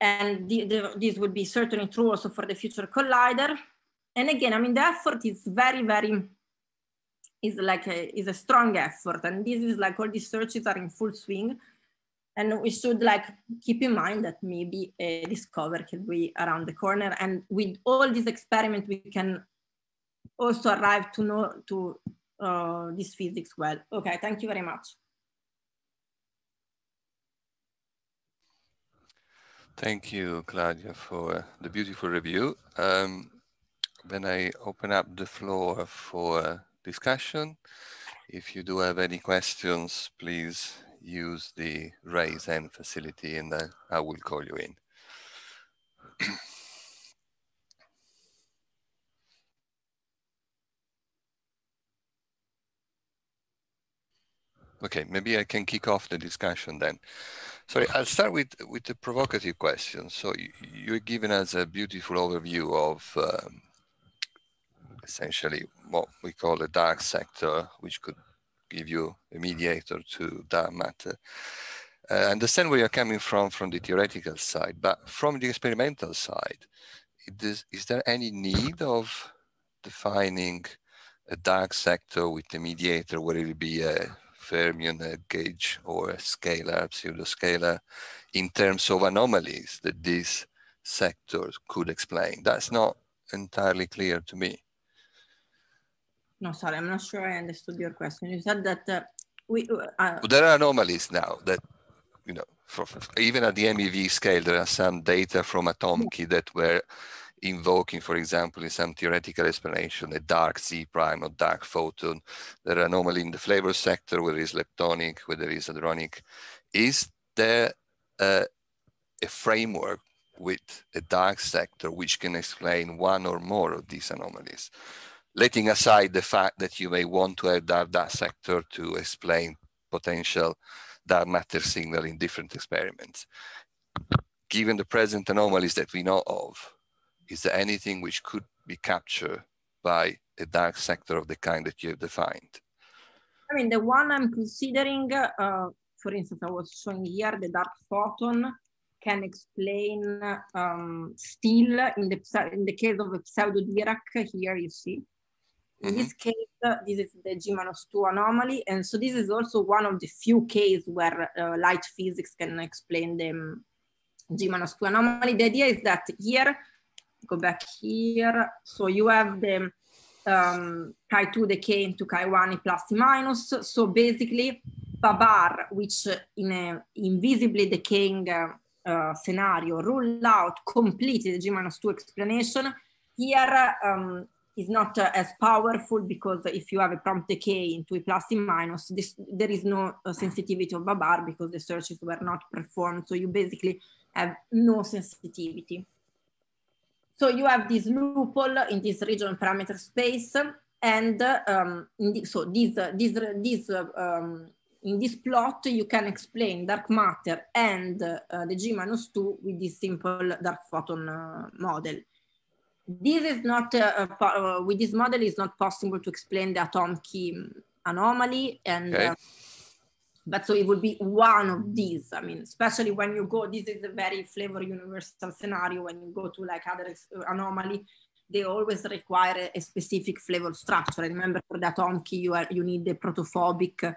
And the, the, this would be certainly true also for the future collider. And again, I mean, the effort is very, very, is like a, is a strong effort. And this is like all these searches are in full swing. And we should like keep in mind that maybe a discover could be around the corner. And with all these experiments, we can also arrive to know, to, uh, this physics well. Okay, thank you very much. Thank you, Claudia, for the beautiful review. Um, then I open up the floor for discussion. If you do have any questions, please use the raise hand facility and uh, I will call you in. Okay, maybe I can kick off the discussion then. Sorry, I'll start with with the provocative question. So you, are giving us a beautiful overview of um, essentially what we call the dark sector, which could give you a mediator to dark matter. Uh, I understand where you're coming from from the theoretical side, but from the experimental side, is, is there any need of defining a dark sector with a mediator, whether it be a fermion uh, gauge or a scalar, pseudoscalar, in terms of anomalies that these sectors could explain. That's not entirely clear to me. No, sorry, I'm not sure I understood your question. You said that uh, we... Uh, uh there are anomalies now that, you know, for, for, even at the MEV scale, there are some data from Atomki yeah. that were invoking, for example, in some theoretical explanation, a dark Z prime or dark photon that are normally in the flavor sector, whether it's leptonic, whether it's hadronic. Is there uh, a framework with a dark sector which can explain one or more of these anomalies? Letting aside the fact that you may want to have that, dark sector to explain potential dark matter signal in different experiments. Given the present anomalies that we know of, is there anything which could be captured by a dark sector of the kind that you have defined? I mean, the one I'm considering, uh, for instance, I was showing here the dark photon can explain um, still in the, in the case of pseudo Dirac, here you see. In mm -hmm. this mm-hmm. case, uh, this is the G-2 anomaly. And so this is also one of the few cases where uh, light physics can explain the um, G-2 anomaly. The idea is that here go back here. So you have the um, chi2 decay into chi1 plus e minus. So basically, Babar, which in an invisibly decaying uh, uh, scenario rule out completely the G minus 2 explanation, here um, is not uh, as powerful because if you have a prompt decay into a plus minus, this, there is no uh, sensitivity of Babar because the searches were not performed. So you basically have no sensitivity. So you have this loophole in this region parameter space, and um, the, so this uh, this uh, this uh, um, in this plot you can explain dark matter and uh, the G minus two with this simple dark photon uh, model. This is not uh, with this model is not possible to explain the atom key um, anomaly and. Okay but so it would be one of these i mean especially when you go this is a very flavor universal scenario when you go to like other anomaly they always require a specific flavor structure I remember for that onky you are you need the protophobic uh,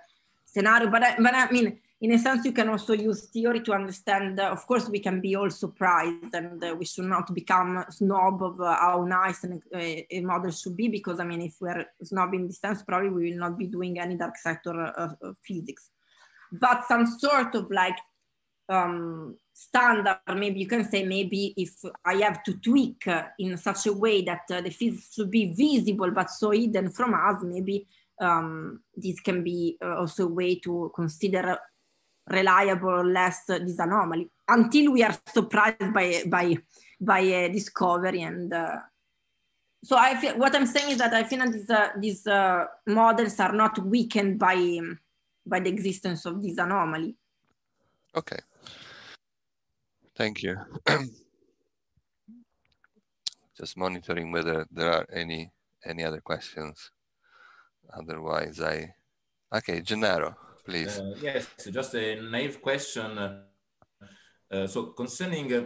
scenario but I, but I mean in a sense you can also use theory to understand uh, of course we can be all surprised and uh, we should not become snob of uh, how nice uh, a model should be because i mean if we're snob in this sense probably we will not be doing any dark sector uh, physics but some sort of like um, standard, maybe you can say, maybe if I have to tweak uh, in such a way that uh, the fees should be visible but so hidden from us, maybe um, this can be uh, also a way to consider reliable or less this anomaly until we are surprised by by by a uh, discovery and uh, so I feel what I'm saying is that I feel that uh, these, these models are not weakened by um, by the existence of this anomaly. Okay. Thank you. Just monitoring whether there are any any other questions. Otherwise, I okay, Gennaro, please. Uh, yes, just a naive question. Uh, uh so concerning uh,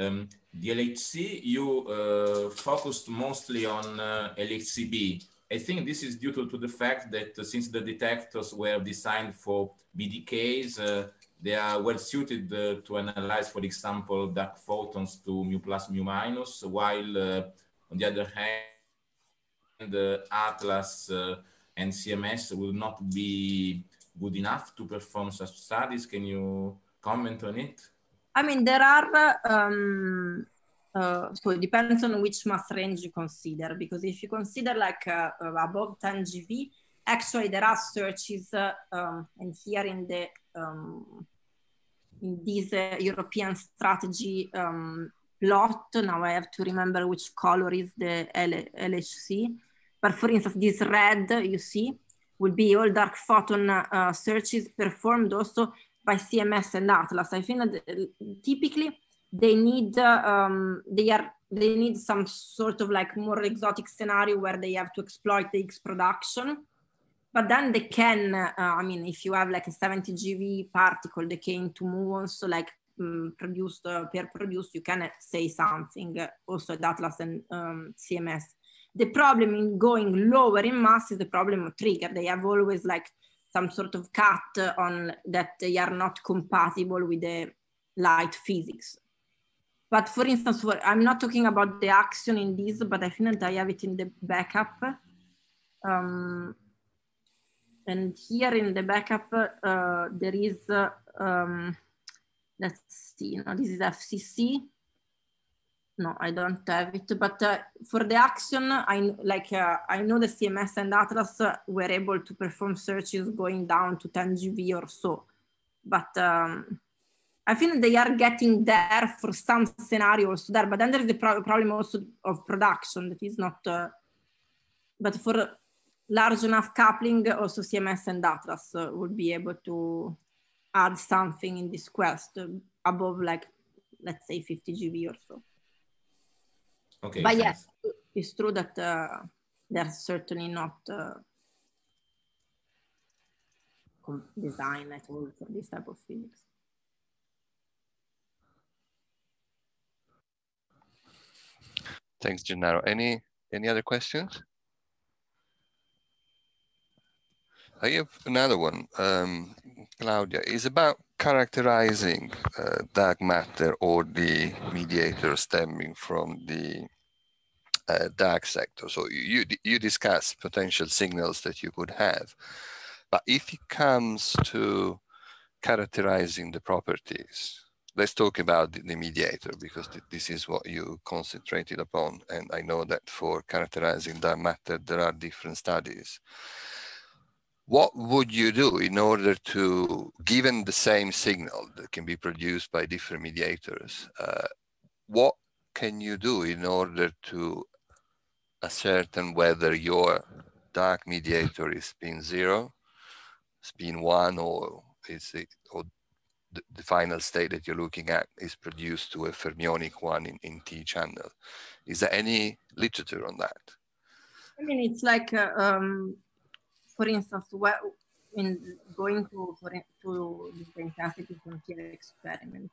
um, the LHC, you uh, focused mostly on uh, LHCb I think this is due to, to the fact that uh, since the detectors were designed for BDKs, uh, they are well suited uh, to analyze, for example, dark photons to mu plus, mu minus, while uh, on the other hand, the uh, Atlas uh, and CMS will not be good enough to perform such studies. Can you comment on it? I mean, there are um Eh, so it depends on which mass range you consider, because if you consider like uh, above 10 GV, actually there are searches, uh, um, and here in the um, in this eh, European strategy um, plot, now I have to remember which color is the L LHC, but for instance, this red you see will be all dark photon searches performed also by CMS and Atlas. I think that typically they need uh, um, they are they need some sort of like more exotic scenario where they have to exploit the X production. But then they can, uh, I mean, if you have like a 70 GV particle, they can to move on. So like um, produced, uh, peer produced, you can say something uh, also at Atlas and um, CMS. The problem in going lower in mass is the problem of trigger. They have always like some sort of cut on that they are not compatible with the light physics but for instance, for, I'm not talking about the action in this, but I think that I have it in the backup. Um, and here in the backup, uh, there is, uh, um, let's see, you know, this is FCC. No, I don't have it, but uh, for the action, I like uh, I know the CMS and Atlas were able to perform searches going down to 10 GB or so, but um, I think they are getting there for some scenario also there, but then there's the pro- problem also of production that is not, uh, but for large enough coupling, also CMS and Atlas uh, would be able to add something in this quest uh, above like, let's say 50 GB or so. Okay. But yes, yeah, it's true that uh, they're certainly not uh, designed at all for this type of physics. Thanks, Gennaro. Any any other questions? I have another one, um, Claudia. is about characterizing uh, dark matter or the mediator stemming from the uh, dark sector. So you, you discuss potential signals that you could have, but if it comes to characterizing the properties, let's talk about the, the mediator because th this is what you concentrated upon. And I know that for characterizing that matter, there are different studies. What would you do in order to, given the same signal that can be produced by different mediators, uh, what can you do in order to ascertain whether your dark mediator is spin zero, spin one, or is it, or the, final state that you're looking at is produced to a fermionic one in, in T channel. Is there any literature on that? I mean, it's like, uh, um, for instance, well, in going to, for, to the fantastic frontier experiment,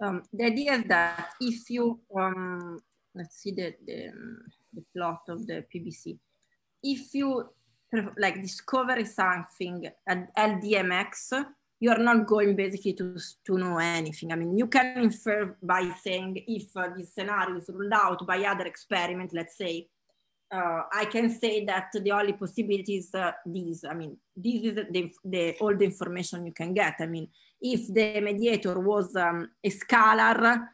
um, the idea is that if you, um, let's see the, the, the plot of the PBC, if you like discover something at LDMX, you are not going basically to, to know anything. I mean, you can infer by saying if uh, this scenario is ruled out by other experiment, let's say, uh, I can say that the only possibility is uh, I mean, this is the, the, all the information you can get. I mean, if the mediator was um, a scalar,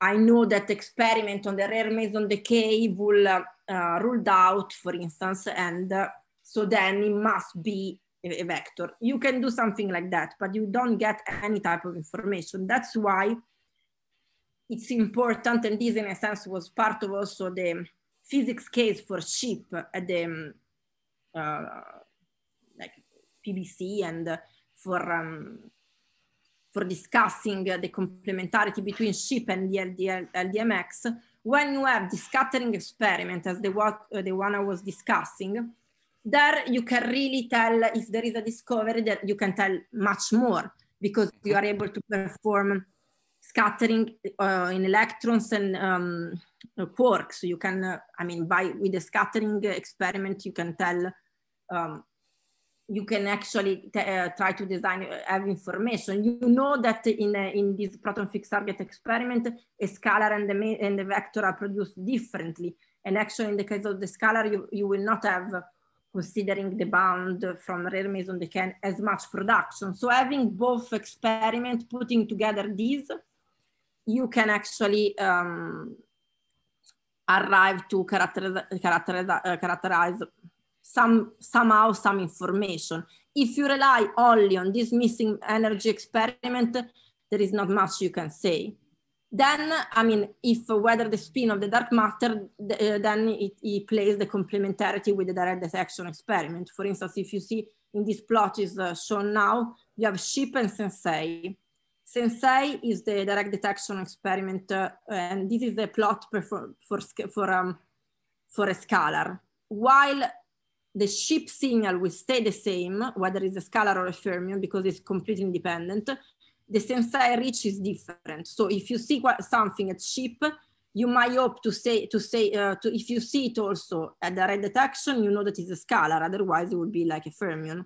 I know that experiment on the rare meson decay will uh, uh ruled out, for instance, and uh, so then it must be a vector. You can do something like that, but you don't get any type of information. That's why it's important, and this in a sense was part of also the physics case for sheep at the uh, like PBC and for um, for discussing the complementarity between sheep and the LDL, LDMX. When you have the scattering experiment, as the, what, uh, the one I was discussing, there you can really tell if there is a discovery that you can tell much more because you are able to perform scattering uh, in electrons and um, quarks. You can, uh, I mean, by with the scattering experiment, you can tell, um, you can actually uh, try to design uh, have information. You know that in uh, in this proton fixed target experiment, a scalar and the and the vector are produced differently. And actually, in the case of the scalar, you you will not have considering the bound from rare maison they can as much production. So having both experiment, putting together these, you can actually um, arrive to characterize, characterize, uh, characterize some, somehow some information. If you rely only on this missing energy experiment, there is not much you can say then i mean if whether the spin of the dark matter uh, then it, it, plays the complementarity with the direct detection experiment for instance if you see in this plot is uh, shown now you have ship and sensei sensei is the direct detection experiment uh, and this is the plot for for for, um, for a scalar while the ship signal will stay the same whether it's a scalar or a fermion because it's completely independent the sensei reach is different. So if you see something at cheap, you might hope to say to say uh, to if you see it also at the red detection, you know that it's a scalar. Otherwise, it would be like a fermion.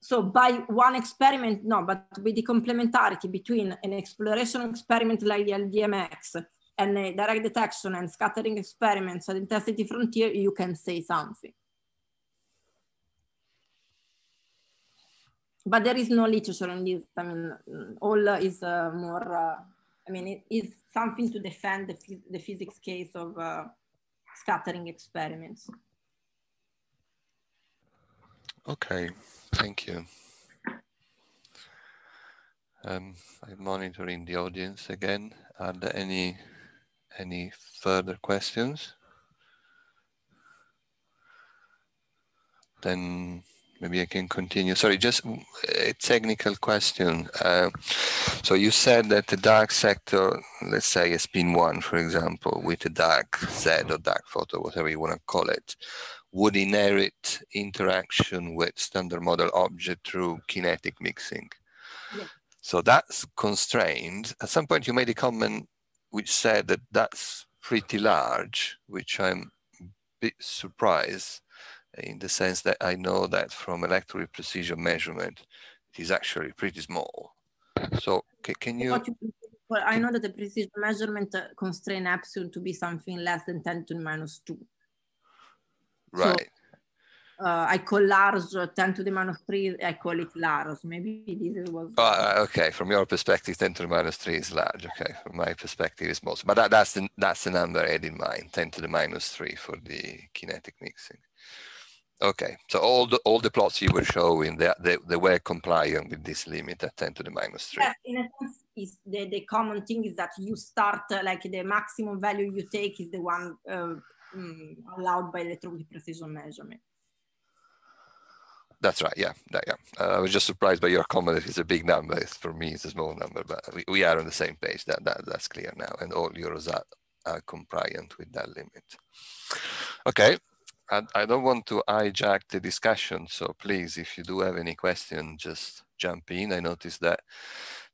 So by one experiment, no, but with the complementarity between an exploration experiment like the LDMX and a direct detection and scattering experiments at intensity frontier, you can say something. but there is no literature on this. I mean, all is uh, more. Uh, I mean, it is something to defend the, the physics case of uh, scattering experiments. Okay, thank you. Um, I'm monitoring the audience again. Are there any any further questions? Then maybe I can continue. Sorry, just a technical question. Uh, so you said that the dark sector, let's say a spin one, for example, with a dark Z or dark photo, whatever you want to call it, would inherit interaction with standard model object through kinetic mixing. Yeah. So that's constrained. At some point you made a comment which said that that's pretty large, which I'm a bit surprised in the sense that I know that from electoral precision measurement, it is actually pretty small. So can, can you? Well, I know that the precision measurement uh, constrain epsilon to be something less than 10 to the minus 2. Right. So, uh, I call large uh, 10 to the minus 3, I call it large. Maybe this was. Ah, ah, okay, from your perspective, 10 to the minus 3 is large. Okay, from my perspective, it's small. But that, that's, the, that's the number I had in mind 10 to the minus 3 for the kinetic mixing. Okay, so all the, all the plots you were showing, they, they, they were compliant with this limit at 10 to the minus 3. Yes, in a sense, is the, the common thing is that you start, uh, like the maximum value you take is the one uh, allowed by electronic precision measurement. That's right, yeah, that, yeah. Uh, I was just surprised by your comment it's a big number. It's, for me, it's a small number, but we, we are on the same page. That, that That's clear now, and all euros are are compliant with that limit. Okay, I, don't want to hijack the discussion. So please, if you do have any question, just jump in. I noticed that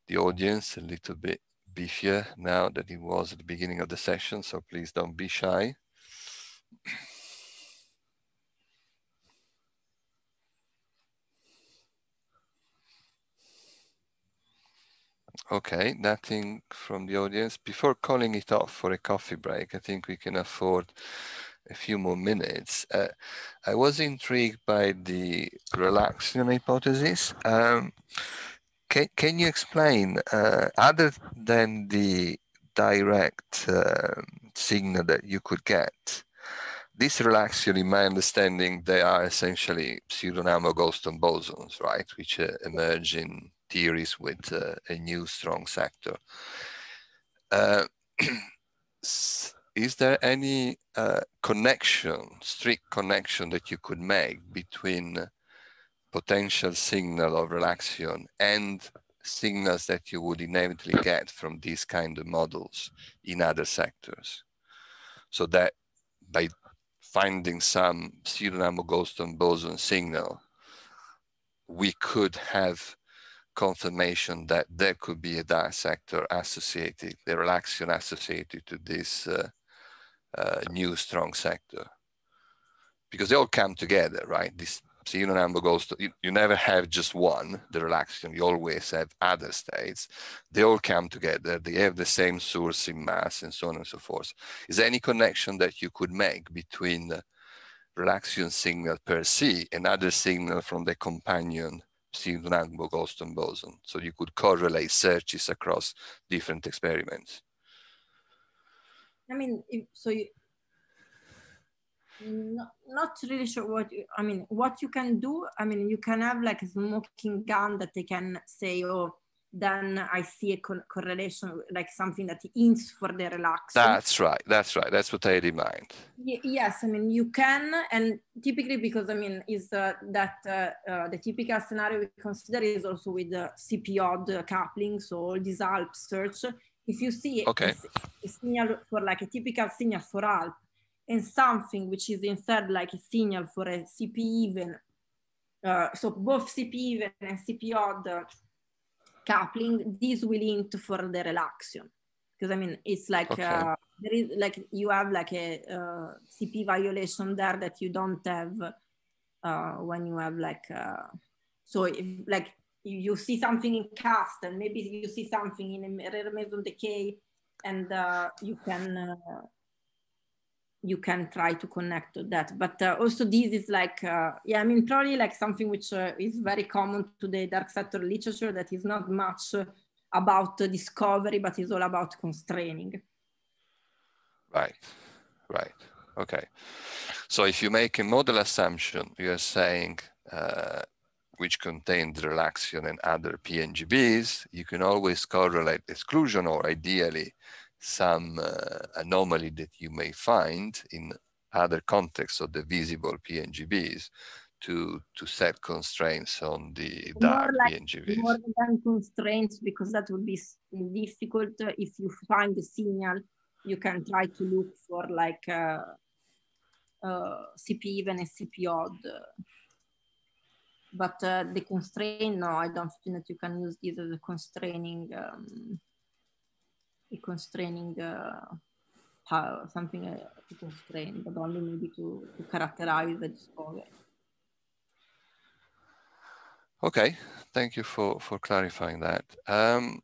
the audience a little bit beefier now than it was at the beginning of the session. So please don't be shy. Okay, nothing from the audience. Before calling it off for a coffee break, I think we can afford a few more minutes. Uh, I was intrigued by the relaxation hypothesis. Um, can, can you explain, uh, other than the direct uh, signal that you could get, this relaxation, in my understanding, they are essentially pseudonamo Goldstone bosons, right, which uh, emerge in theories with uh, a new strong sector. Uh, is there any uh, connection, strict connection that you could make between potential signal of relaxation and signals that you would inevitably get from these kind of models in other sectors? So that by finding some pseudonym boson signal, we could have confirmation that there could be a dark sector associated, the relaxation associated to this uh, uh, new strong sector because they all come together, right? This so number goes to you, you never have just one the relaxation you always have other states they all come together they have the same source in mass and so on and so forth is there any connection that you could make between relaxation signal per se and other signal from the companion Sinunangbo Goldstone boson so you could correlate searches across different experiments I mean, so you, not, not really sure what you, I mean. What you can do, I mean, you can have like a smoking gun that they can say, "Oh, then I see a co- correlation, like something that hints for the relaxation. That's right. That's right. That's what I had in mind. Y- yes, I mean you can, and typically because I mean is uh, that uh, uh, the typical scenario we consider is also with the CPOD coupling, so all these ALP search if you see okay. a, a signal for like a typical signal for ALP and something which is instead like a signal for a CP even, uh, so both CP even and CP odd uh, coupling, this will to for the relaxion. Because I mean, it's like okay. uh, there is like you have like a uh, CP violation there that you don't have uh, when you have like uh, so if, like you, you see something in cast and maybe you see something in rare maison decay and uh, you can uh, you can try to connect to that but uh, also this is like uh, yeah i mean probably like something which uh, is very common to the dark sector literature that is not much uh, about discovery but is all about constraining right right okay so if you make a model assumption you're saying which contained relaxion and other PNGBs, you can always correlate exclusion or ideally some uh, anomaly that you may find in other contexts of the visible PNGBs to, to set constraints on the dark more like, PNGBs. More than constraints, because that would be difficult. If you find the signal, you can try to look for like uh, uh, CP even and CP odd but uh, the constraint no i don't think that you can use this as a constraining um, a constraining uh, power, something uh, to constrain but only maybe to, to characterize the discovery okay thank you for for clarifying that um,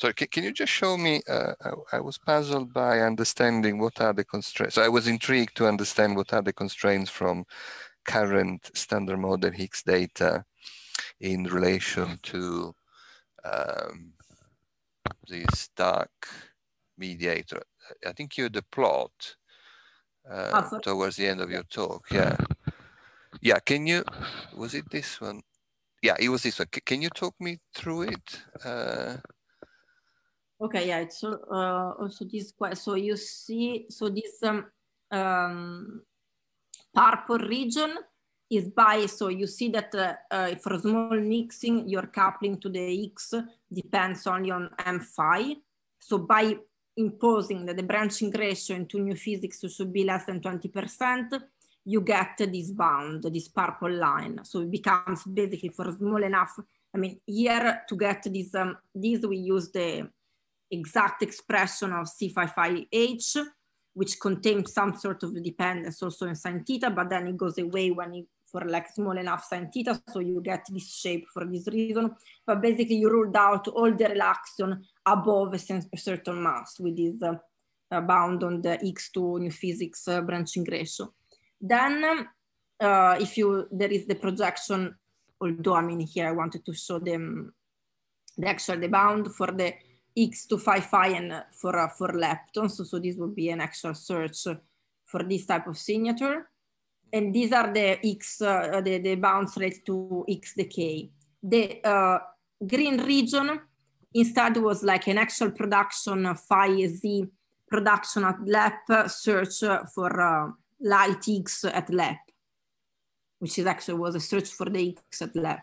so can, can you just show me, uh, I, uh, I, was puzzled by understanding what are the constraints. So I was intrigued to understand what are the constraints from current standard model Higgs data in relation to um, the stack mediator. I think you had the plot uh, oh, towards the end of your talk. Yeah. Yeah. Can you, was it this one? Yeah, it was this one. C can you talk me through it? Uh, okay. Yeah. It's uh, also this, so you see, so this, um, um, Purple region is biased, so you see that uh, for small mixing, your coupling to the X depends only on M phi. So by imposing that the branching ratio into new physics should be less than 20%, you get this bound, this purple line. So it becomes basically for small enough. I mean, here to get this, um, this we use the exact expression of c 5 h which contains some sort of dependence also in sin theta, but then it goes away when for like small enough sin theta, so you get this shape for this reason. But basically you ruled out all the relaxation above a certain mass with this uh, uh bound on the X2 new physics uh, branching ratio. Then um, uh, if you, there is the projection, although I mean here I wanted to show them the actual the bound for the X to 5 ion uh, for, uh, for leptons. So, so this would be an actual search for this type of signature. And these are the X, uh, the, the bounce rate to X decay. The uh, green region instead was like an actual production, phi uh, Z production at LEP uh, search for uh, light X at LEP, which is actually was a search for the X at LEP.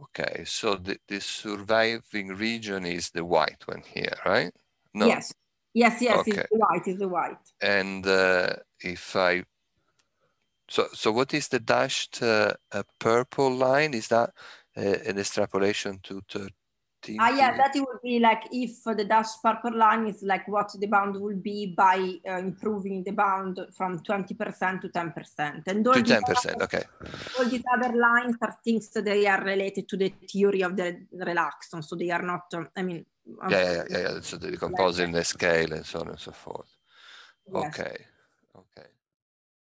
Okay, so the, the surviving region is the white one here, right? No? Yes, yes, yes, okay. it's the white, is the white. And uh, if I, so, so what is the dashed uh, uh purple line? Is that uh, an extrapolation to third Ah, yeah, that it would be like if the dash purple line is like what the bound will be by uh, improving the bound from 20% to 10%. And all to 10%, other, okay. All these other lines are things that they are related to the theory of the relaxon. So they are not, um, I mean. Um, yeah, yeah, yeah, yeah, So the composing, like, the scale, and so on and so forth. Yes. Okay.